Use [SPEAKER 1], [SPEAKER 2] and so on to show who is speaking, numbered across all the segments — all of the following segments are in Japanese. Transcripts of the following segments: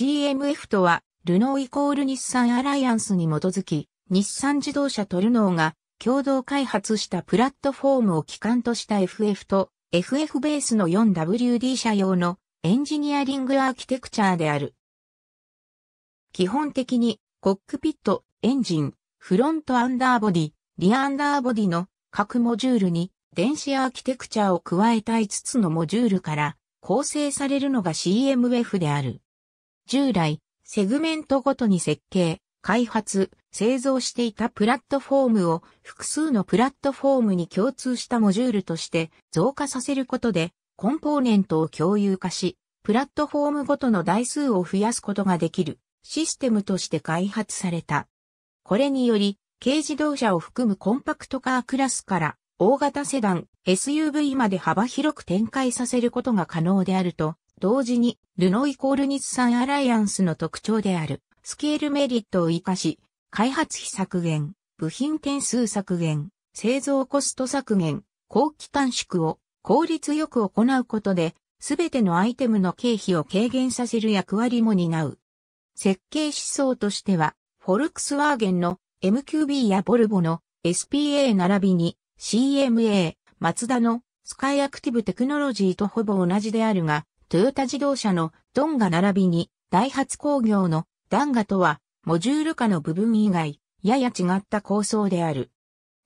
[SPEAKER 1] CMF とは、ルノーイコール日産アライアンスに基づき、日産自動車とルノーが共同開発したプラットフォームを基幹とした FF と FF ベースの 4WD 車用のエンジニアリングアーキテクチャーである。基本的にコックピット、エンジン、フロントアンダーボディ、リアアンダーボディの各モジュールに電子アーキテクチャを加えた5つのモジュールから構成されるのが CMF である。従来、セグメントごとに設計、開発、製造していたプラットフォームを複数のプラットフォームに共通したモジュールとして増加させることでコンポーネントを共有化し、プラットフォームごとの台数を増やすことができるシステムとして開発された。これにより、軽自動車を含むコンパクトカークラスから大型セダン、SUV まで幅広く展開させることが可能であると同時に、ルノイコール日産アライアンスの特徴である、スケールメリットを活かし、開発費削減、部品点数削減、製造コスト削減、後期短縮を効率よく行うことで、すべてのアイテムの経費を軽減させる役割も担う。設計思想としては、フォルクスワーゲンの MQB やボルボの SPA 並びに CMA、マツダのスカイアクティブテクノロジーとほぼ同じであるが、トヨタ自動車のドンガ並びに、ダイハツ工業のダンガとは、モジュール化の部分以外、やや違った構想である。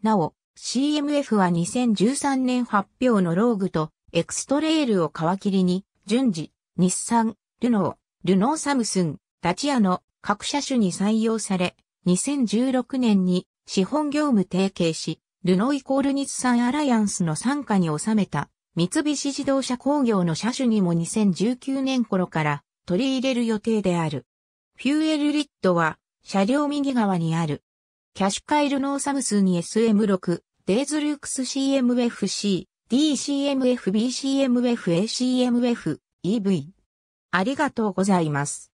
[SPEAKER 1] なお、CMF は2013年発表のローグとエクストレールを皮切りに、順次、日産、ルノー、ルノーサムスン、ダチアの各車種に採用され、2016年に資本業務提携し、ルノーイコール日産アライアンスの参加に収めた三菱自動車工業の車種にも2019年頃から取り入れる予定である。フューエルリッドは車両右側にある。キャッシュカイルノーサムスに SM6、デイズルークス CMFC、DCMF、BCMF、ACMF、EV。ありがとうございます。